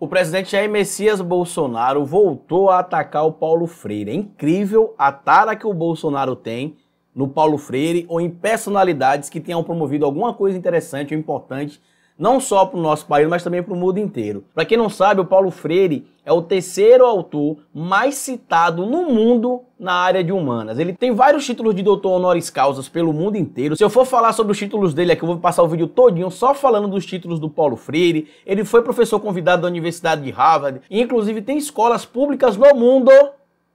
O presidente Jair Messias Bolsonaro voltou a atacar o Paulo Freire. É incrível a tara que o Bolsonaro tem no Paulo Freire ou em personalidades que tenham promovido alguma coisa interessante ou importante não só para o nosso país, mas também para o mundo inteiro. Para quem não sabe, o Paulo Freire é o terceiro autor mais citado no mundo na área de humanas. Ele tem vários títulos de doutor honoris causa pelo mundo inteiro. Se eu for falar sobre os títulos dele aqui, eu vou passar o vídeo todinho só falando dos títulos do Paulo Freire. Ele foi professor convidado da Universidade de Harvard e inclusive tem escolas públicas no mundo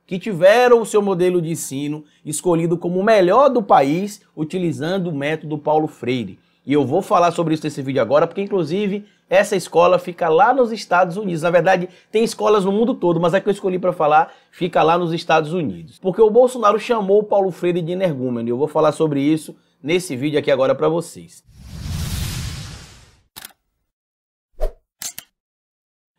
que tiveram o seu modelo de ensino escolhido como o melhor do país utilizando o método Paulo Freire. E eu vou falar sobre isso nesse vídeo agora, porque inclusive essa escola fica lá nos Estados Unidos. Na verdade, tem escolas no mundo todo, mas a que eu escolhi para falar fica lá nos Estados Unidos. Porque o Bolsonaro chamou o Paulo Freire de energúmeno, e eu vou falar sobre isso nesse vídeo aqui agora para vocês.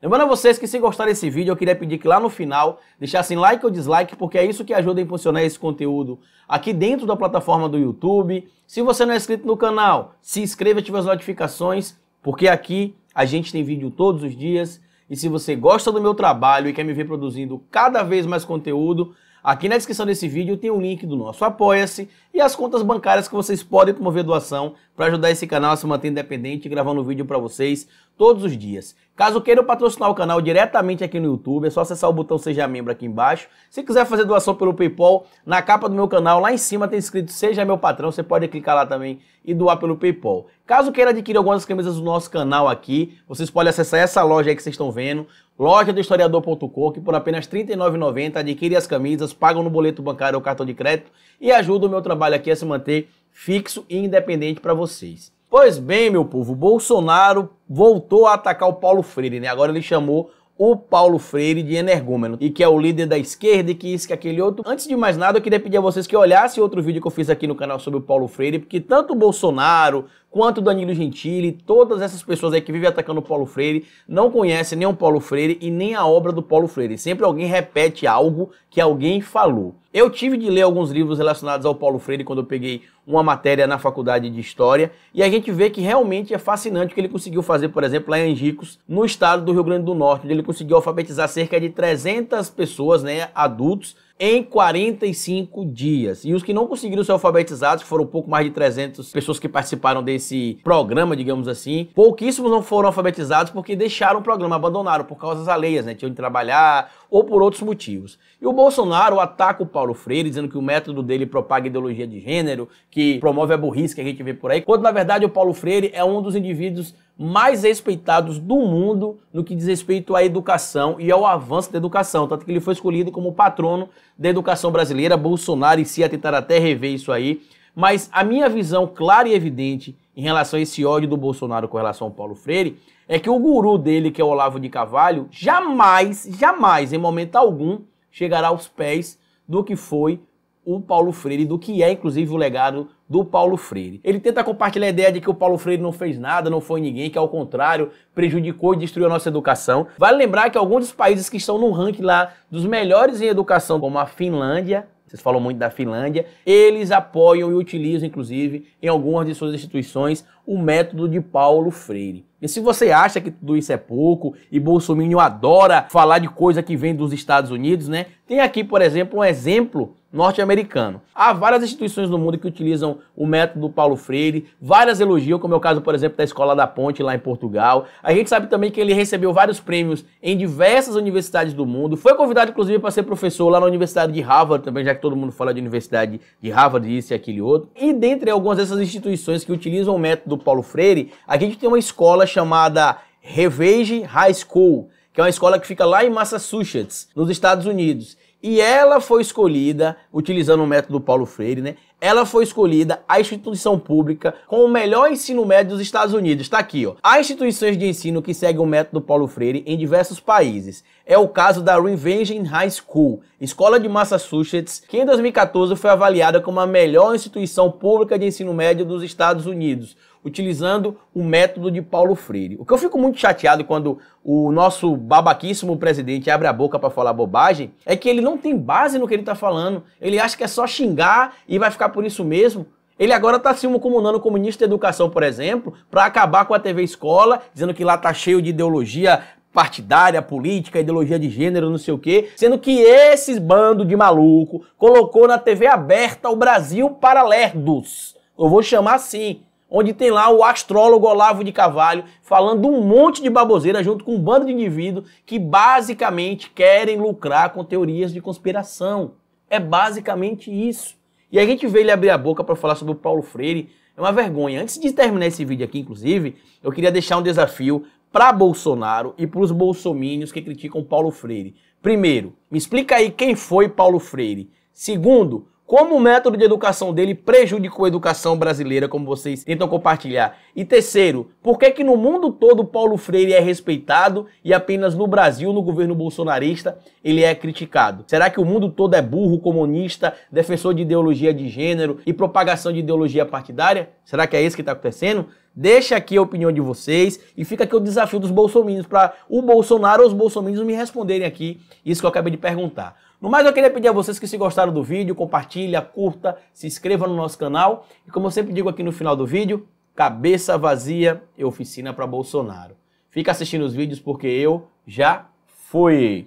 Lembrando a vocês que se gostaram desse vídeo, eu queria pedir que lá no final deixassem like ou dislike, porque é isso que ajuda a impulsionar esse conteúdo aqui dentro da plataforma do YouTube. Se você não é inscrito no canal, se inscreva e ative as notificações, porque aqui a gente tem vídeo todos os dias. E se você gosta do meu trabalho e quer me ver produzindo cada vez mais conteúdo, aqui na descrição desse vídeo tem um link do nosso Apoia-se e as contas bancárias que vocês podem promover doação para ajudar esse canal a se manter independente, gravando vídeo para vocês todos os dias. Caso queira patrocinar o canal diretamente aqui no YouTube, é só acessar o botão Seja Membro aqui embaixo. Se quiser fazer doação pelo PayPal, na capa do meu canal, lá em cima tem tá escrito Seja Meu Patrão, você pode clicar lá também e doar pelo PayPal. Caso queira adquirir algumas camisas do nosso canal aqui, vocês podem acessar essa loja aí que vocês estão vendo, loja do historiador.com, que por apenas R$ 39,90 adquire as camisas, pagam no boleto bancário ou cartão de crédito e ajuda o meu trabalho trabalho aqui é se manter fixo e independente para vocês. Pois bem, meu povo, Bolsonaro voltou a atacar o Paulo Freire, né? Agora ele chamou o Paulo Freire de energúmeno, e que é o líder da esquerda e que isso, que aquele outro. Antes de mais nada, eu queria pedir a vocês que olhassem outro vídeo que eu fiz aqui no canal sobre o Paulo Freire, porque tanto o Bolsonaro quanto Danilo Gentili, todas essas pessoas aí que vivem atacando o Paulo Freire, não conhecem nem o Paulo Freire e nem a obra do Paulo Freire. Sempre alguém repete algo que alguém falou. Eu tive de ler alguns livros relacionados ao Paulo Freire quando eu peguei uma matéria na faculdade de História, e a gente vê que realmente é fascinante o que ele conseguiu fazer, por exemplo, lá em Angicos, no estado do Rio Grande do Norte, onde ele conseguiu alfabetizar cerca de 300 pessoas, né, adultos, em 45 dias. E os que não conseguiram ser alfabetizados, que foram pouco mais de 300 pessoas que participaram desse programa, digamos assim, pouquíssimos não foram alfabetizados porque deixaram o programa, abandonaram por causas aleias alheias, né? Tinham de trabalhar ou por outros motivos. E o Bolsonaro ataca o Paulo Freire, dizendo que o método dele propaga ideologia de gênero, que promove a burrice que a gente vê por aí, quando na verdade o Paulo Freire é um dos indivíduos mais respeitados do mundo no que diz respeito à educação e ao avanço da educação. Tanto que ele foi escolhido como patrono da educação brasileira. Bolsonaro em si a tentar até rever isso aí. Mas a minha visão clara e evidente em relação a esse ódio do Bolsonaro com relação ao Paulo Freire é que o guru dele, que é o Olavo de Carvalho, jamais, jamais, em momento algum, chegará aos pés do que foi o Paulo Freire, do que é inclusive o legado do Paulo Freire. Ele tenta compartilhar a ideia de que o Paulo Freire não fez nada, não foi ninguém, que ao contrário, prejudicou e destruiu a nossa educação. Vale lembrar que alguns dos países que estão no ranking lá dos melhores em educação, como a Finlândia, vocês falam muito da Finlândia, eles apoiam e utilizam, inclusive, em algumas de suas instituições, o método de Paulo Freire. E se você acha que tudo isso é pouco e Bolsonaro adora falar de coisa que vem dos Estados Unidos, né? Tem aqui, por exemplo, um exemplo norte-americano. Há várias instituições no mundo que utilizam o método Paulo Freire, várias elogiam, como é o caso, por exemplo, da Escola da Ponte lá em Portugal. A gente sabe também que ele recebeu vários prêmios em diversas universidades do mundo. Foi convidado, inclusive, para ser professor lá na Universidade de Harvard, também, já que todo mundo fala de Universidade de Harvard, isso e aquele outro. E dentre algumas dessas instituições que utilizam o método do Paulo Freire, aqui a gente tem uma escola chamada Revege High School, que é uma escola que fica lá em Massachusetts, nos Estados Unidos. E ela foi escolhida, utilizando o método do Paulo Freire, né? ela foi escolhida a instituição pública com o melhor ensino médio dos Estados Unidos. Está aqui, ó. Há instituições de ensino que seguem o método Paulo Freire em diversos países. É o caso da Revenge High School, escola de Massachusetts, que em 2014 foi avaliada como a melhor instituição pública de ensino médio dos Estados Unidos utilizando o método de Paulo Freire. O que eu fico muito chateado quando o nosso babaquíssimo presidente abre a boca para falar bobagem é que ele não tem base no que ele está falando. Ele acha que é só xingar e vai ficar ficar por isso mesmo. Ele agora está se com o ministro da Educação, por exemplo, para acabar com a TV Escola, dizendo que lá está cheio de ideologia partidária, política, ideologia de gênero, não sei o quê, sendo que esse bando de maluco colocou na TV aberta o Brasil para lerdos. Eu vou chamar assim. Onde tem lá o astrólogo Olavo de Cavalho falando um monte de baboseira junto com um bando de indivíduo que basicamente querem lucrar com teorias de conspiração. É basicamente isso. E a gente vê ele abrir a boca para falar sobre o Paulo Freire. É uma vergonha. Antes de terminar esse vídeo aqui, inclusive, eu queria deixar um desafio para Bolsonaro e para os bolsomínios que criticam Paulo Freire. Primeiro, me explica aí quem foi Paulo Freire. Segundo, como o método de educação dele prejudicou a educação brasileira, como vocês tentam compartilhar. E terceiro, por que que no mundo todo Paulo Freire é respeitado e apenas no Brasil, no governo bolsonarista, ele é criticado? Será que o mundo todo é burro, comunista, defensor de ideologia de gênero e propagação de ideologia partidária? Será que é isso que está acontecendo? Deixa aqui a opinião de vocês e fica aqui o desafio dos bolsominions para o Bolsonaro ou os bolsominions me responderem aqui isso que eu acabei de perguntar. No mais, eu queria pedir a vocês que se gostaram do vídeo, compartilha, curta, se inscreva no nosso canal e como eu sempre digo aqui no final do vídeo, cabeça vazia e oficina para Bolsonaro. Fica assistindo os vídeos porque eu já fui.